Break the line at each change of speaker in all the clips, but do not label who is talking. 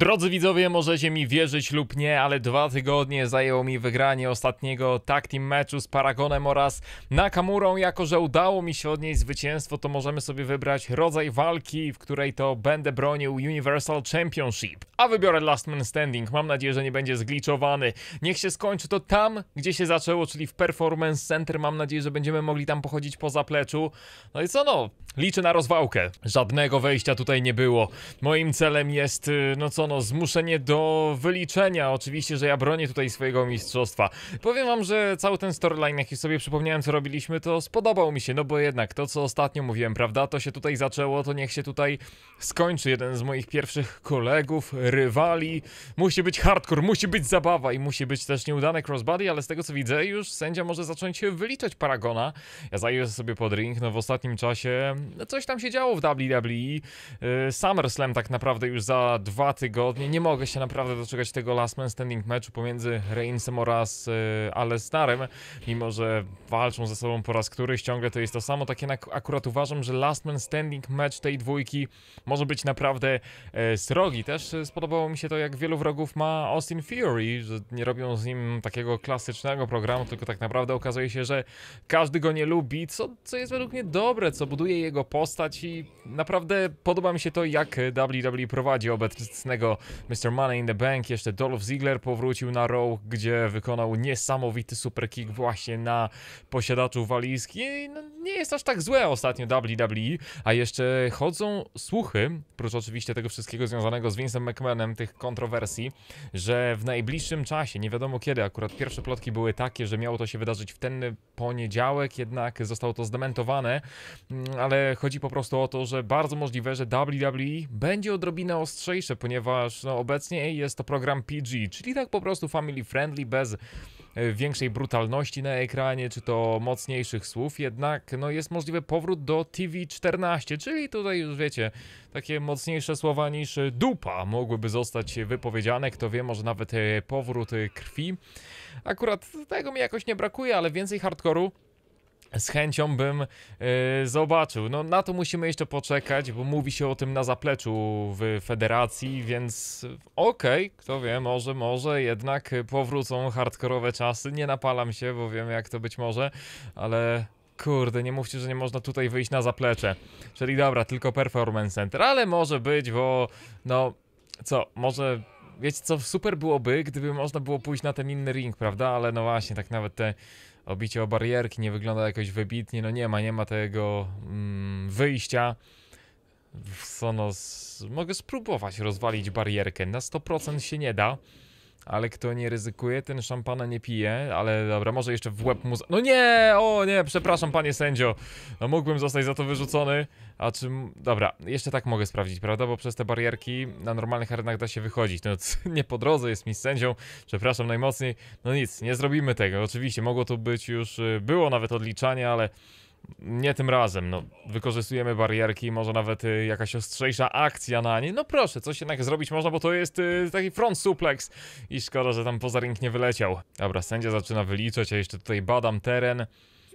Drodzy widzowie, możecie mi wierzyć lub nie, ale dwa tygodnie zajęło mi wygranie ostatniego tag team meczu z Paragonem oraz Nakamurą. Jako, że udało mi się odnieść zwycięstwo, to możemy sobie wybrać rodzaj walki, w której to będę bronił Universal Championship. A wybiorę Last Man Standing. Mam nadzieję, że nie będzie zgliczowany. Niech się skończy to tam, gdzie się zaczęło, czyli w Performance Center. Mam nadzieję, że będziemy mogli tam pochodzić po zapleczu. No i co no, liczę na rozwałkę. Żadnego wejścia tutaj nie było. Moim celem jest, y, no co zmuszenie do wyliczenia. Oczywiście, że ja bronię tutaj swojego mistrzostwa. Powiem wam, że cały ten storyline, jaki sobie przypomniałem, co robiliśmy, to spodobał mi się, no bo jednak to, co ostatnio mówiłem, prawda, to się tutaj zaczęło, to niech się tutaj skończy. Jeden z moich pierwszych kolegów, rywali. Musi być hardcore, musi być zabawa i musi być też nieudane crossbody, ale z tego, co widzę, już sędzia może zacząć się wyliczać Paragona. Ja zajrzę sobie pod ring, no w ostatnim czasie no coś tam się działo w WWE. Y, SummerSlam tak naprawdę już za dwa tygodnie tygodnie. Nie mogę się naprawdę doczekać tego last man standing meczu pomiędzy Reignsem oraz y, e, Alestarem, mimo że walczą ze sobą po raz któryś, ciągle to jest to samo. tak jednak akurat uważam, że last man standing mecz tej dwójki może być naprawdę y, srogi. Też e, spodobało mi się to, jak wielu wrogów ma Austin Fury, że nie robią z nim takiego klasycznego programu, tylko tak naprawdę okazuje się, że każdy go nie lubi, co, co jest według mnie dobre, co buduje jego postać i naprawdę podoba mi się to, jak WWE prowadzi obecnego Mr. Money in the Bank, jeszcze Dolph Ziggler powrócił na Raw, gdzie wykonał niesamowity superkick właśnie na posiadaczu walizki. No, nie jest aż tak złe ostatnio WWE, a jeszcze chodzą słuchy, prócz oczywiście tego wszystkiego związanego z Vince'em McMahonem, tych kontrowersji, że w najbliższym czasie, nie wiadomo kiedy, akurat pierwsze plotki były takie, że miało to się wydarzyć w ten poniedziałek, jednak zostało to zdementowane, mm, ale chodzi po prostu o to, że bardzo możliwe, że WWE będzie odrobinę ostrzejsze, ponieważ ponieważ no, obecnie jest to program PG, czyli tak po prostu family friendly, bez e, większej brutalności na ekranie, czy to mocniejszych słów, jednak no, jest możliwy powrót do TV14, czyli tutaj już wiecie, takie mocniejsze słowa niż dupa mogłyby zostać wypowiedziane, kto wie, może nawet e, powrót e, krwi. Akurat tego mi jakoś nie brakuje, ale więcej hardkoru z chęcią bym y, zobaczył. No na to musimy jeszcze poczekać, bo mówi się o tym na zapleczu w federacji, więc okej, okay, kto wie, może, może jednak powrócą hardkorowe czasy. Nie napalam się, bo wiem jak to być może, ale Kurde, nie mówcie, że nie można tutaj wyjść na zaplecze. Czyli dobra, tylko performance center, ale może być, bo no co, może wiecie co, super byłoby, gdyby można było pójść na ten inny ring, prawda? Ale no właśnie, tak nawet te Obicie o barierki nie wygląda jakoś wybitnie, no nie ma, nie ma tego mm, wyjścia. Sonos, mogę spróbować rozwalić barierkę, na 100% się nie da. Ale kto nie ryzykuje, ten szampana nie pije, ale dobra, może jeszcze w łeb mu... No nie! O nie, przepraszam panie sędzio! No mógłbym zostać za to wyrzucony, a czym... Dobra, jeszcze tak mogę sprawdzić, prawda? Bo przez te barierki na normalnych arenach da się wychodzić. No nie po drodze, jest mi sędzią, przepraszam najmocniej. No nic, nie zrobimy tego. Oczywiście, mogło to być już... Y, było nawet odliczanie, ale nie tym razem, no, wykorzystujemy barierki, może nawet y, jakaś ostrzejsza akcja na nie, no proszę, coś jednak zrobić można, bo to jest y, taki front suplex i szkoda, że tam poza ring nie wyleciał. Dobra, sędzia zaczyna wyliczać, a jeszcze tutaj badam teren.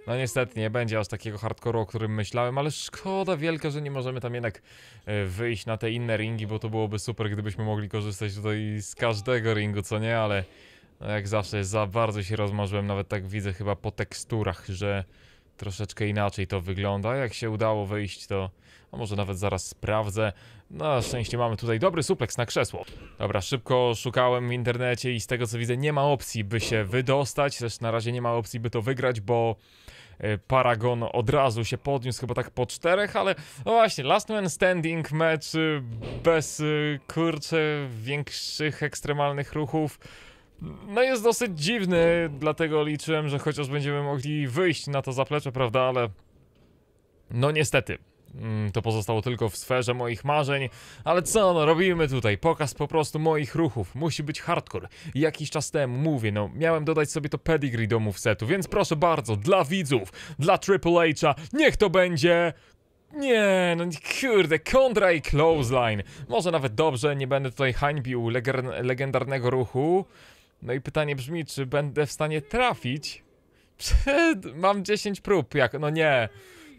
No niestety nie będzie aż takiego hardcore'u, o którym myślałem, ale szkoda wielka, że nie możemy tam jednak y, wyjść na te inne ringi, bo to byłoby super, gdybyśmy mogli korzystać tutaj z każdego ringu, co nie, ale no jak zawsze za bardzo się rozmarzyłem, nawet tak widzę chyba po teksturach, że troszeczkę inaczej to wygląda. Jak się udało wyjść, to a no może nawet zaraz sprawdzę. Na szczęście mamy tutaj dobry supleks na krzesło. Dobra, szybko szukałem w internecie i z tego co widzę nie ma opcji, by się wydostać. Też na razie nie ma opcji, by to wygrać, bo... E, Paragon od razu się podniósł, chyba tak po czterech, ale no właśnie, last man standing mecz y, bez y, kurcze większych ekstremalnych ruchów no jest dosyć dziwny, dlatego liczyłem, że chociaż będziemy mogli wyjść na to zaplecze, prawda, ale... No niestety, mm, to pozostało tylko w sferze moich marzeń, ale co no, robimy tutaj? Pokaz po prostu moich ruchów, musi być hardcore. Jakiś czas temu, mówię, no, miałem dodać sobie to pedigree do movesetu, więc proszę bardzo, dla widzów, dla Triple H'a, niech to będzie... Nie, no kurde, kontra i clothesline. Może nawet dobrze, nie będę tutaj hańbił legendarnego ruchu. No i pytanie brzmi, czy będę w stanie trafić? Mam 10 prób, jak... No nie.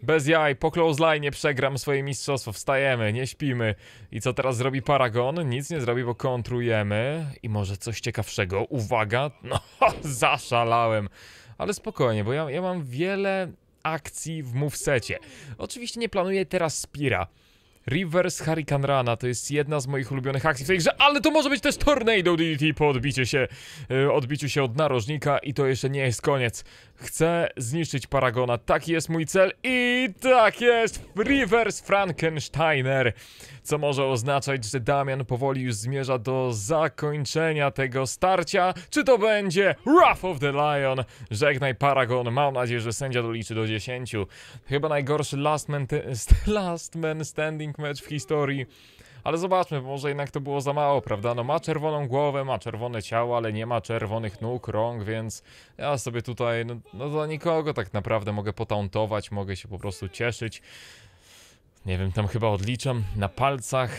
Bez jaj, po close line przegram swoje mistrzostwo, wstajemy, nie śpimy. I co teraz zrobi Paragon? Nic nie zrobi, bo kontrujemy. I może coś ciekawszego, uwaga, no zaszalałem. Ale spokojnie, bo ja, ja mam wiele akcji w movesecie. Oczywiście nie planuję teraz Spira. Rivers Hurricane Rana to jest jedna z moich ulubionych akcji w tej grze, ale to może być też Tornado DDT po odbiciu się, yy, odbiciu się od narożnika i to jeszcze nie jest koniec. Chcę zniszczyć Paragona, taki jest mój cel i tak jest Rivers Frankensteiner, co może oznaczać, że Damian powoli już zmierza do zakończenia tego starcia. Czy to będzie Wrath of the Lion? Żegnaj Paragon, mam nadzieję, że sędzia doliczy do 10. Chyba najgorszy Last Man, last man Standing mecz w historii. Ale zobaczmy, może jednak to było za mało, prawda? No ma czerwoną głowę, ma czerwone ciało, ale nie ma czerwonych nóg, rąk, więc ja sobie tutaj, no, no nikogo tak naprawdę mogę potauntować, mogę się po prostu cieszyć. Nie wiem, tam chyba odliczam na palcach,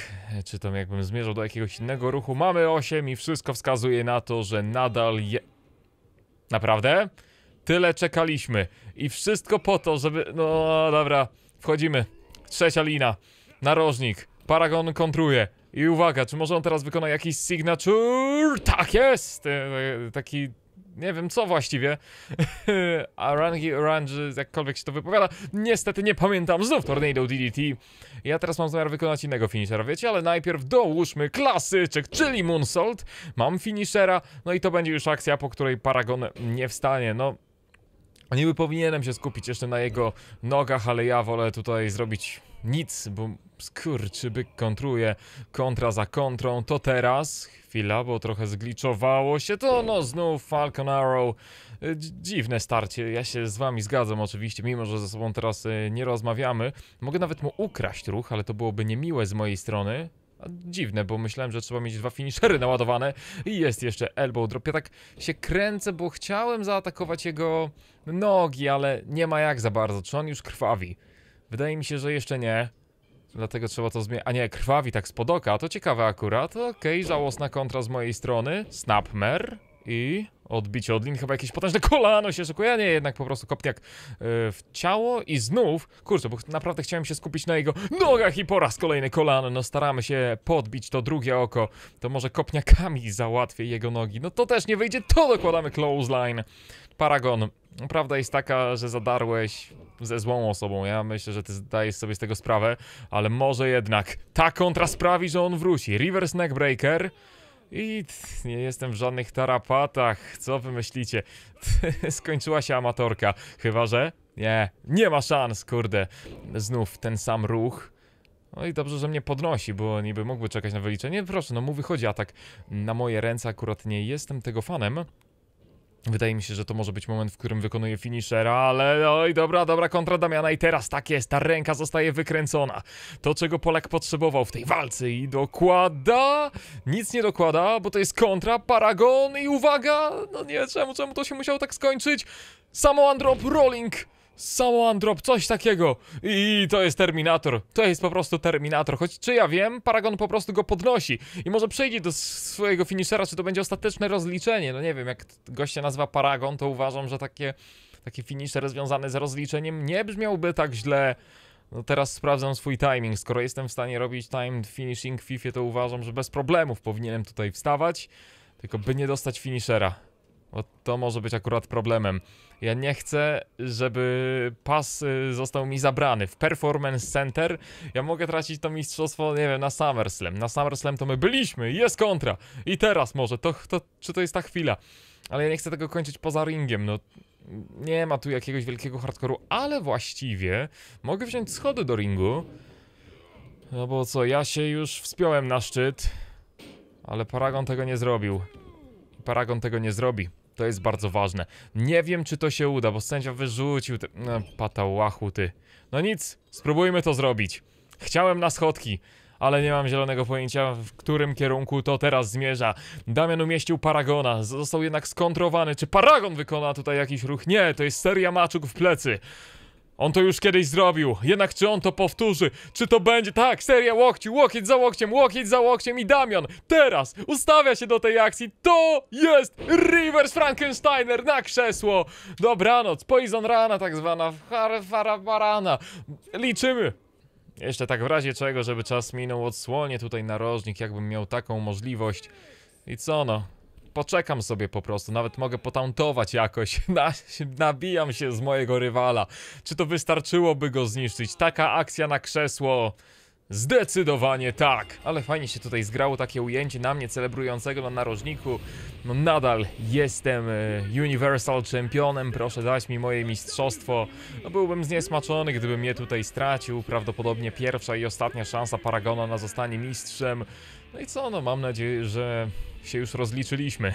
czy tam jakbym zmierzał do jakiegoś innego ruchu. Mamy 8 i wszystko wskazuje na to, że nadal je... Naprawdę? Tyle czekaliśmy. I wszystko po to, żeby... No dobra, wchodzimy. Trzecia lina narożnik. Paragon kontruje. I uwaga, czy może on teraz wykona jakiś signature? Tak jest! E, e, taki... Nie wiem co właściwie. Arangi, orange, jakkolwiek się to wypowiada. Niestety nie pamiętam. Znów Tornado DDT. Ja teraz mam zamiar wykonać innego finishera, wiecie? Ale najpierw dołóżmy klasyczek, czyli Moonsault. Mam finishera. No i to będzie już akcja, po której Paragon nie wstanie. No, Niby powinienem się skupić jeszcze na jego nogach, ale ja wolę tutaj zrobić nic, bo skurczybyk kontruje kontra za kontrą. To teraz, chwila, bo trochę zgliczowało się, to no znów Falcon Arrow. Y, dziwne starcie, ja się z wami zgadzam oczywiście, mimo że ze sobą teraz y, nie rozmawiamy. Mogę nawet mu ukraść ruch, ale to byłoby niemiłe z mojej strony dziwne, bo myślałem, że trzeba mieć dwa finishery naładowane i jest jeszcze elbow drop. Ja tak się kręcę, bo chciałem zaatakować jego nogi, ale nie ma jak za bardzo, czy on już krwawi? Wydaje mi się, że jeszcze nie. Dlatego trzeba to zmienić. A nie, krwawi tak spod oka, to ciekawe akurat. Okej, okay, żałosna kontra z mojej strony. Snapmer i odbicie od lin, chyba jakieś potężne kolano się szykuje, nie, jednak po prostu kopniak e, w ciało i znów, kurczę, bo naprawdę chciałem się skupić na jego nogach i po raz kolejny kolano, no staramy się podbić to drugie oko, to może kopniakami załatwię jego nogi, no to też nie wyjdzie, to dokładamy clothesline. Paragon, prawda jest taka, że zadarłeś ze złą osobą, ja myślę, że ty zdajesz sobie z tego sprawę, ale może jednak ta kontra sprawi, że on wróci. Reverse Neckbreaker... breaker i nie jestem w żadnych tarapatach, co wy myślicie? Skończyła się amatorka, chyba że... Nie, nie ma szans, kurde. Znów ten sam ruch. No i dobrze, że mnie podnosi, bo niby mógłby czekać na wyliczenie. Proszę, no mu wychodzi atak na moje ręce, akurat nie jestem tego fanem. Wydaje mi się, że to może być moment, w którym wykonuje finishera, ale oj, dobra, dobra kontra Damiana i teraz tak jest, ta ręka zostaje wykręcona. To, czego Polak potrzebował w tej walce i dokłada... Nic nie dokłada, bo to jest kontra, paragon i uwaga! No nie, czemu, czemu to się musiało tak skończyć? Samo Androp Rolling! Samoandrop, coś takiego. I to jest Terminator. To jest po prostu Terminator. Choć czy ja wiem, Paragon po prostu go podnosi. I może przejdzie do swojego finishera, czy to będzie ostateczne rozliczenie. No nie wiem, jak goście nazywa Paragon, to uważam, że takie, taki finisher związany z rozliczeniem nie brzmiałby tak źle. No teraz sprawdzam swój timing. Skoro jestem w stanie robić time finishing w FIFA, to uważam, że bez problemów powinienem tutaj wstawać. Tylko by nie dostać finishera. Bo to może być akurat problemem. Ja nie chcę, żeby pas y, został mi zabrany. W Performance Center ja mogę tracić to mistrzostwo, nie wiem, na SummerSlam. Na SummerSlam to my byliśmy, jest kontra. I teraz może, to, to czy to jest ta chwila? Ale ja nie chcę tego kończyć poza ringiem, no nie ma tu jakiegoś wielkiego hardkoru, ale właściwie mogę wziąć schody do ringu. No bo co, ja się już wspiąłem na szczyt, ale Paragon tego nie zrobił. Paragon tego nie zrobi. To jest bardzo ważne. Nie wiem, czy to się uda, bo sędzia wyrzucił te... No, patałachu ty. No nic, spróbujmy to zrobić. Chciałem na schodki, ale nie mam zielonego pojęcia, w którym kierunku to teraz zmierza. Damian umieścił Paragona, został jednak skontrowany. Czy Paragon wykona tutaj jakiś ruch? Nie, to jest seria maczuk w plecy. On to już kiedyś zrobił, jednak czy on to powtórzy? Czy to będzie... Tak, seria łokci, łokieć za łokciem, łokieć za łokciem i Damian teraz ustawia się do tej akcji. To jest Rivers Frankensteiner na krzesło. Dobranoc, poison rana tak zwana, Farabarana. Liczymy. Jeszcze tak w razie czego, żeby czas minął, odsłonię tutaj narożnik, jakbym miał taką możliwość. I co no, poczekam sobie po prostu, nawet mogę potauntować jakoś, Na, nabijam się z mojego rywala. Czy to wystarczyłoby go zniszczyć? Taka akcja na krzesło... Zdecydowanie tak! Ale fajnie się tutaj zgrało takie ujęcie na mnie celebrującego na narożniku. No nadal jestem e, Universal Championem, proszę dać mi moje mistrzostwo. No byłbym zniesmaczony, gdybym je tutaj stracił. Prawdopodobnie pierwsza i ostatnia szansa Paragona na zostanie mistrzem. No i co, no mam nadzieję, że się już rozliczyliśmy.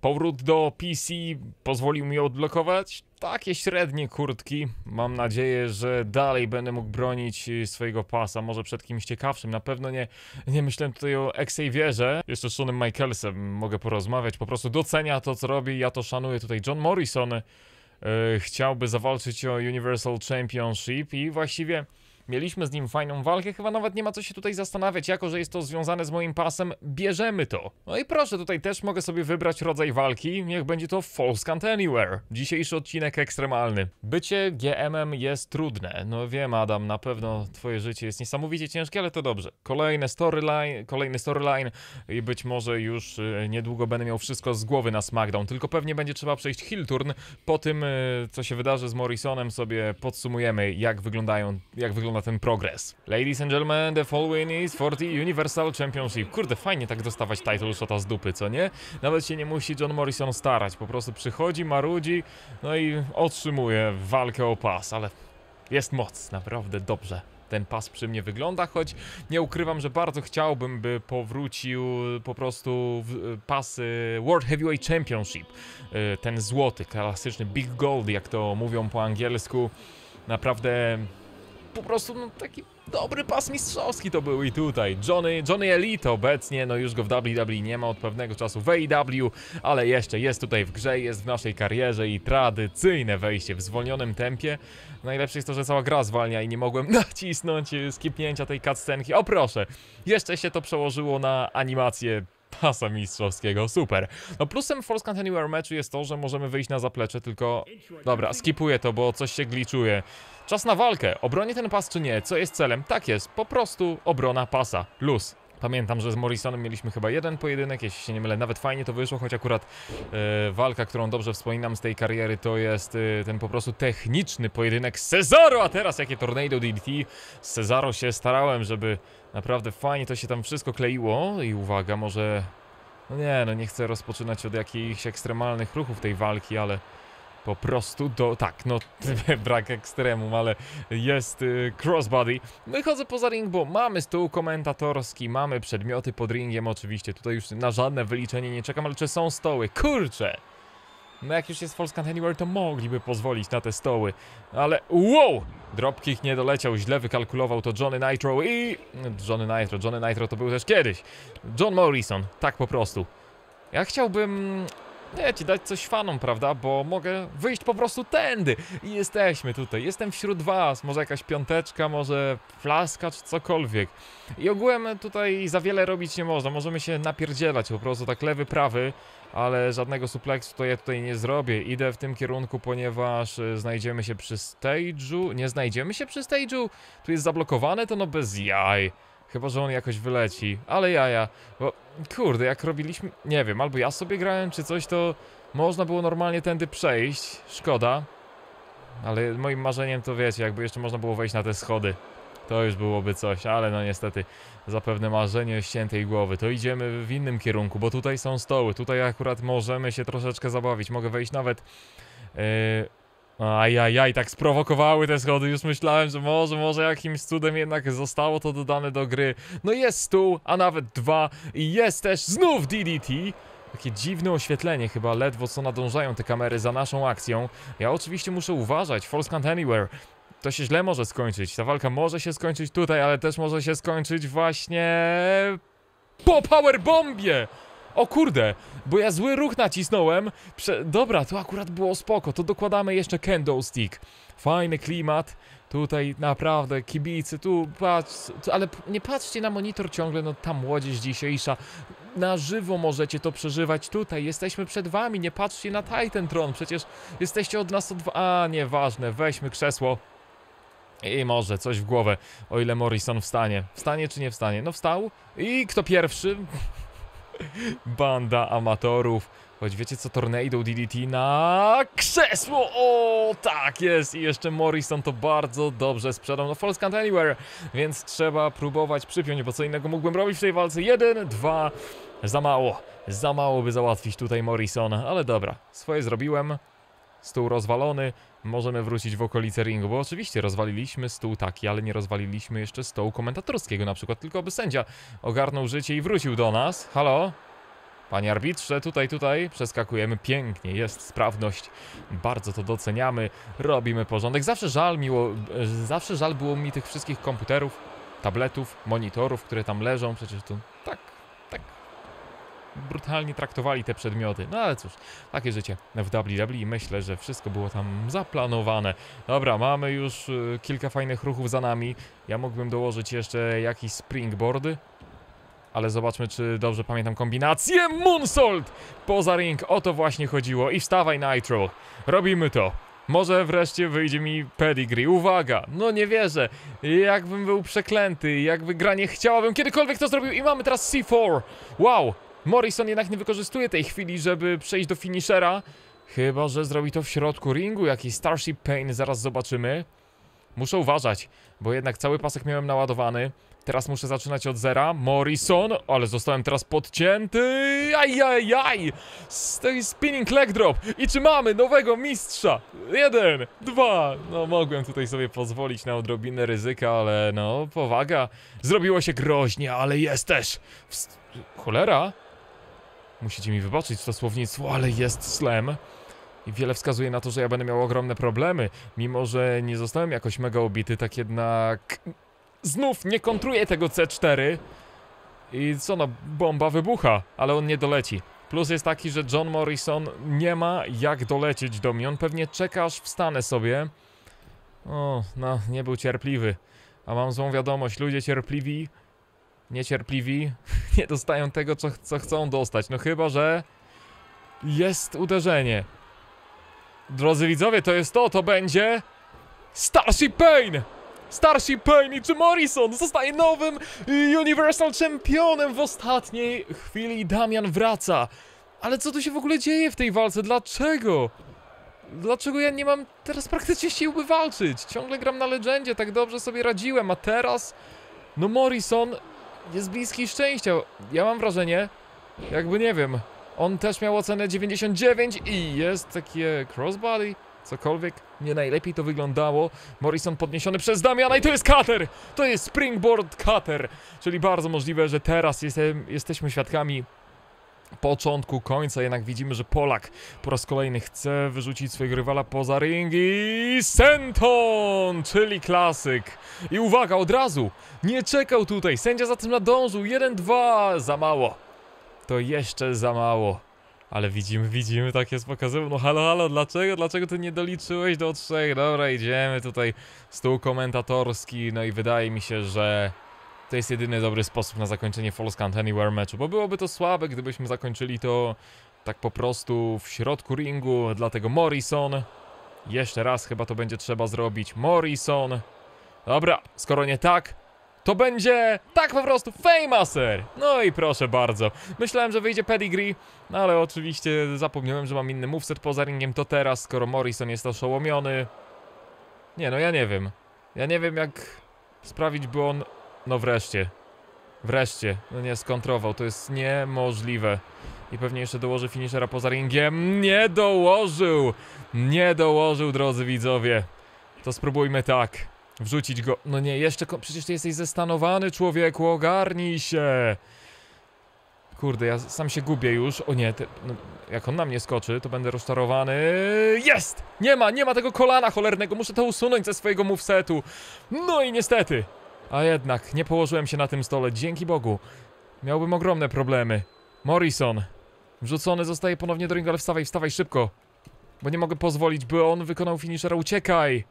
Powrót do PC pozwolił mi odblokować takie średnie kurtki. Mam nadzieję, że dalej będę mógł bronić swojego pasa, może przed kimś ciekawszym. Na pewno nie, nie myślałem tutaj o Xavierze, jeszcze z Seanem Michaelsem mogę porozmawiać. Po prostu docenia to, co robi, ja to szanuję. Tutaj John Morrison yy, chciałby zawalczyć o Universal Championship i właściwie Mieliśmy z nim fajną walkę, chyba nawet nie ma co się tutaj zastanawiać, jako że jest to związane z moim pasem, bierzemy to. No i proszę, tutaj też mogę sobie wybrać rodzaj walki, niech będzie to False Count Anywhere. Dzisiejszy odcinek ekstremalny. Bycie GM-em jest trudne, no wiem Adam, na pewno twoje życie jest niesamowicie ciężkie, ale to dobrze. Kolejne storyline, kolejny storyline i być może już y, niedługo będę miał wszystko z głowy na SmackDown, tylko pewnie będzie trzeba przejść hill turn po tym, y, co się wydarzy z Morrisonem, sobie podsumujemy, jak wyglądają, jak wyglądają ten progres. Ladies and gentlemen, the following is 40 Universal Championship. Kurde, fajnie tak dostawać title shota z dupy, co nie? Nawet się nie musi John Morrison starać, po prostu przychodzi, marudzi, no i otrzymuje walkę o pas, ale jest moc, naprawdę dobrze ten pas przy mnie wygląda, choć nie ukrywam, że bardzo chciałbym, by powrócił po prostu y, pas y, World Heavyweight Championship. Y, ten złoty, klasyczny Big Gold, jak to mówią po angielsku. Naprawdę po prostu no, taki dobry pas mistrzowski to był i tutaj. Johnny, Johnny Elite obecnie, no już go w WWE nie ma od pewnego czasu w AEW, ale jeszcze jest tutaj w grze, jest w naszej karierze i tradycyjne wejście w zwolnionym tempie. Najlepsze jest to, że cała gra zwalnia i nie mogłem nacisnąć e, skipnięcia tej cutscenki. O proszę, jeszcze się to przełożyło na animację pasa mistrzowskiego, super. No plusem Force Continuer meczu jest to, że możemy wyjść na zaplecze, tylko... Dobra, skipuję to, bo coś się gliczuje. Czas na walkę, obronię ten pas czy nie, co jest celem? Tak jest, po prostu obrona pasa, luz. Pamiętam, że z Morrisonem mieliśmy chyba jeden pojedynek, jeśli się nie mylę. Nawet fajnie to wyszło, choć akurat e, walka, którą dobrze wspominam z tej kariery, to jest e, ten po prostu techniczny pojedynek z Cezaro. A teraz jakie Tornado DDT. Z Cezaro się starałem, żeby naprawdę fajnie to się tam wszystko kleiło. I uwaga, może... No nie, no nie chcę rozpoczynać od jakichś ekstremalnych ruchów tej walki, ale po prostu do... Tak, no brak ekstremum, ale jest y, crossbody. Wychodzę no poza ring, bo mamy stół komentatorski, mamy przedmioty pod ringiem oczywiście. Tutaj już na żadne wyliczenie nie czekam, ale czy są stoły? Kurczę! No jak już jest Polska Anywhere, to mogliby pozwolić na te stoły. Ale wow! Dropkick nie doleciał, źle wykalkulował to Johnny Nitro i... Johnny Nitro, Johnny Nitro to był też kiedyś. John Morrison, tak po prostu. Ja chciałbym ci dać coś fanom, prawda? Bo mogę wyjść po prostu tędy i jesteśmy tutaj. Jestem wśród was, może jakaś piąteczka, może flaska czy cokolwiek. I ogółem tutaj za wiele robić nie można, możemy się napierdzielać po prostu tak lewy, prawy, ale żadnego supleksu to ja tutaj nie zrobię. Idę w tym kierunku, ponieważ y, znajdziemy się przy stage'u. Nie znajdziemy się przy stage'u? Tu jest zablokowane, to no bez jaj. Chyba, że on jakoś wyleci, ale jaja, bo Kurde, jak robiliśmy... Nie wiem, albo ja sobie grałem, czy coś, to można było normalnie tędy przejść. Szkoda. Ale moim marzeniem to wiecie, jakby jeszcze można było wejść na te schody. To już byłoby coś, ale no niestety zapewne marzenie ściętej głowy. To idziemy w innym kierunku, bo tutaj są stoły. Tutaj akurat możemy się troszeczkę zabawić. Mogę wejść nawet... Yy, Ajajaj, tak sprowokowały te schody, już myślałem, że może, może jakimś cudem jednak zostało to dodane do gry. No jest stół, a nawet dwa i jest też znów DDT. Takie dziwne oświetlenie chyba, ledwo co nadążają te kamery za naszą akcją. Ja oczywiście muszę uważać, False Can't Anywhere. To się źle może skończyć, ta walka może się skończyć tutaj, ale też może się skończyć właśnie... Po powerbombie! O kurde, bo ja zły ruch nacisnąłem. Prze Dobra, to akurat było spoko, to dokładamy jeszcze candlestick. Fajny klimat. Tutaj naprawdę kibicy, tu patrz, tu, ale nie patrzcie na monitor ciągle, no ta młodzież dzisiejsza. Na żywo możecie to przeżywać tutaj, jesteśmy przed wami, nie patrzcie na Titan Tron, przecież jesteście od nas od... A, nieważne, weźmy krzesło. I może coś w głowę, o ile Morrison wstanie. Wstanie czy nie wstanie? No wstał. I kto pierwszy? Banda amatorów. Choć wiecie co, Tornado DDT na krzesło! O, tak jest! I jeszcze Morrison to bardzo dobrze sprzedał. No, false can't anywhere, więc trzeba próbować przypiąć, bo co innego mógłbym robić w tej walce. Jeden, dwa... Za mało. Za mało, by załatwić tutaj Morrison, ale dobra. Swoje zrobiłem stół rozwalony, możemy wrócić w okolice ringu, bo oczywiście rozwaliliśmy stół taki, ale nie rozwaliliśmy jeszcze stołu komentatorskiego na przykład, tylko by sędzia ogarnął życie i wrócił do nas. Halo? Panie arbitrze, tutaj, tutaj, przeskakujemy pięknie, jest sprawność, bardzo to doceniamy, robimy porządek. Zawsze żal, miło, zawsze żal było mi tych wszystkich komputerów, tabletów, monitorów, które tam leżą, przecież tu brutalnie traktowali te przedmioty. No ale cóż, takie życie w WWE. Myślę, że wszystko było tam zaplanowane. Dobra, mamy już y, kilka fajnych ruchów za nami. Ja mógłbym dołożyć jeszcze jakiś springboard. Ale zobaczmy, czy dobrze pamiętam kombinację. Moonsault! Poza ring, o to właśnie chodziło. I wstawaj Nitro. Robimy to. Może wreszcie wyjdzie mi pedigree. Uwaga! No nie wierzę. Jakbym był przeklęty, jakby gra nie chciałabym kiedykolwiek to zrobił. I mamy teraz C4. Wow! Morrison jednak nie wykorzystuje tej chwili, żeby przejść do finishera. Chyba, że zrobi to w środku ringu, jakiś Starship Pain, zaraz zobaczymy. Muszę uważać, bo jednak cały pasek miałem naładowany. Teraz muszę zaczynać od zera. Morrison, ale zostałem teraz podcięty. Ajajaj! To jest spinning leg drop. I czy mamy nowego mistrza? Jeden, dwa. No mogłem tutaj sobie pozwolić na odrobinę ryzyka, ale no powaga. Zrobiło się groźnie, ale jest też. cholera. Musicie mi wybaczyć to słownictwo, ale jest slam. I wiele wskazuje na to, że ja będę miał ogromne problemy. Mimo, że nie zostałem jakoś mega obity, tak jednak... Znów nie kontruję tego C4. I co no, bomba wybucha, ale on nie doleci. Plus jest taki, że John Morrison nie ma jak dolecieć do mnie. On pewnie czeka aż wstanę sobie. O, no, nie był cierpliwy. A mam złą wiadomość, ludzie cierpliwi niecierpliwi nie dostają tego, co, co chcą dostać. No chyba, że jest uderzenie. Drodzy widzowie, to jest to, to będzie Starship Pain! Starship Pain i czy Morrison zostaje nowym y, Universal Championem w ostatniej chwili. Damian wraca. Ale co tu się w ogóle dzieje w tej walce? Dlaczego? Dlaczego ja nie mam teraz praktycznie sił by walczyć? Ciągle gram na legendzie, tak dobrze sobie radziłem, a teraz... No Morrison jest bliski szczęścia. Ja mam wrażenie, jakby nie wiem, on też miał ocenę 99 i jest takie crossbody, cokolwiek. Nie najlepiej to wyglądało. Morrison podniesiony przez Damiana i to jest cutter! To jest springboard cutter! Czyli bardzo możliwe, że teraz jesteśmy świadkami początku końca, jednak widzimy, że Polak po raz kolejny chce wyrzucić swojego rywala poza ring i Senton, czyli klasyk. I uwaga, od razu, nie czekał tutaj, sędzia za tym nadążył, 1-2, za mało. To jeszcze za mało. Ale widzimy, widzimy, tak jest pokazywał. No halo, halo, dlaczego, dlaczego ty nie doliczyłeś do trzech? Dobra, idziemy tutaj, stół komentatorski, no i wydaje mi się, że to jest jedyny dobry sposób na zakończenie full Count Anywhere meczu, bo byłoby to słabe, gdybyśmy zakończyli to tak po prostu w środku ringu, dlatego Morrison. Jeszcze raz chyba to będzie trzeba zrobić. Morrison. Dobra, skoro nie tak, to będzie tak po prostu Famouser. No i proszę bardzo. Myślałem, że wyjdzie Pedigree, no ale oczywiście zapomniałem, że mam inny moveset poza ringiem, to teraz, skoro Morrison jest oszołomiony. Nie, no ja nie wiem. Ja nie wiem, jak sprawić, by on no wreszcie. Wreszcie. No nie, skontrował. To jest niemożliwe. I pewnie jeszcze dołoży finishera poza ringiem. Nie dołożył! Nie dołożył, drodzy widzowie. To spróbujmy tak. Wrzucić go. No nie, jeszcze... Przecież ty jesteś zestanowany, człowieku. Ogarnij się! Kurde, ja sam się gubię już. O nie, te, no, jak on na mnie skoczy, to będę rozczarowany. Jest! Nie ma, nie ma tego kolana cholernego. Muszę to usunąć ze swojego movesetu. No i niestety, a jednak, nie położyłem się na tym stole, dzięki Bogu. Miałbym ogromne problemy. Morrison. Wrzucony zostaje ponownie do ringu, ale wstawaj, wstawaj szybko. Bo nie mogę pozwolić, by on wykonał finishera. Uciekaj!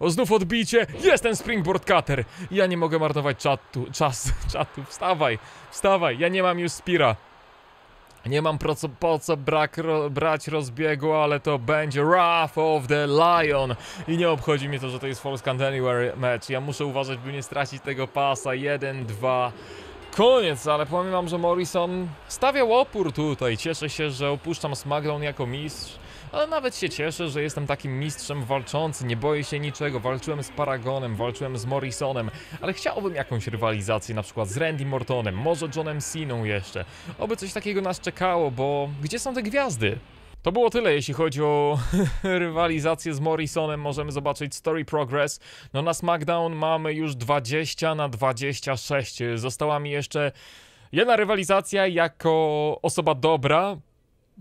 O, znów odbicie! Jest ten springboard cutter! Ja nie mogę marnować czatu, czas, czatu. Wstawaj, wstawaj, ja nie mam już spira. Nie mam po co, po co brak, ro, brać rozbiegu, ale to będzie Wrath of the Lion. I nie obchodzi mnie to, że to jest False Count Anywhere match. Ja muszę uważać, by nie stracić tego pasa. 1, 2... Koniec, ale powiem wam, że Morrison stawiał opór tutaj. Cieszę się, że opuszczam SmackDown jako mistrz ale nawet się cieszę, że jestem takim mistrzem walczącym, nie boję się niczego, walczyłem z Paragonem, walczyłem z Morrisonem, ale chciałbym jakąś rywalizację, na przykład z Randy Mortonem, może Johnem Siną jeszcze. Oby coś takiego nas czekało, bo gdzie są te gwiazdy? To było tyle, jeśli chodzi o rywalizację z Morrisonem. Możemy zobaczyć Story Progress. No na SmackDown mamy już 20 na 26. Została mi jeszcze jedna rywalizacja jako osoba dobra,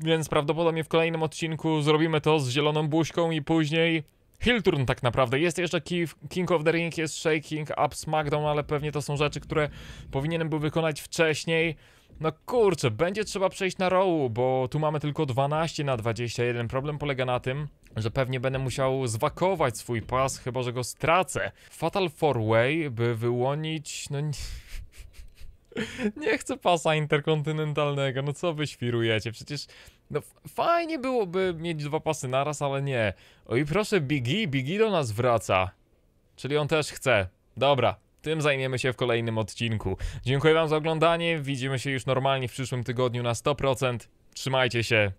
więc prawdopodobnie w kolejnym odcinku zrobimy to z zieloną buźką i później... Hilturn tak naprawdę. Jest jeszcze King of the Ring, jest Shaking Up SmackDown, ale pewnie to są rzeczy, które powinienem był wykonać wcześniej. No kurczę, będzie trzeba przejść na rowu, bo tu mamy tylko 12 na 21. Problem polega na tym, że pewnie będę musiał zwakować swój pas, chyba że go stracę. Fatal 4-way, by wyłonić, no nie chcę pasa interkontynentalnego, no co wy świrujecie, przecież... No fajnie byłoby mieć dwa pasy naraz, ale nie. O i proszę Biggie, Biggie do nas wraca. Czyli on też chce. Dobra, tym zajmiemy się w kolejnym odcinku. Dziękuję wam za oglądanie, widzimy się już normalnie w przyszłym tygodniu na 100%. Trzymajcie się,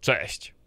cześć!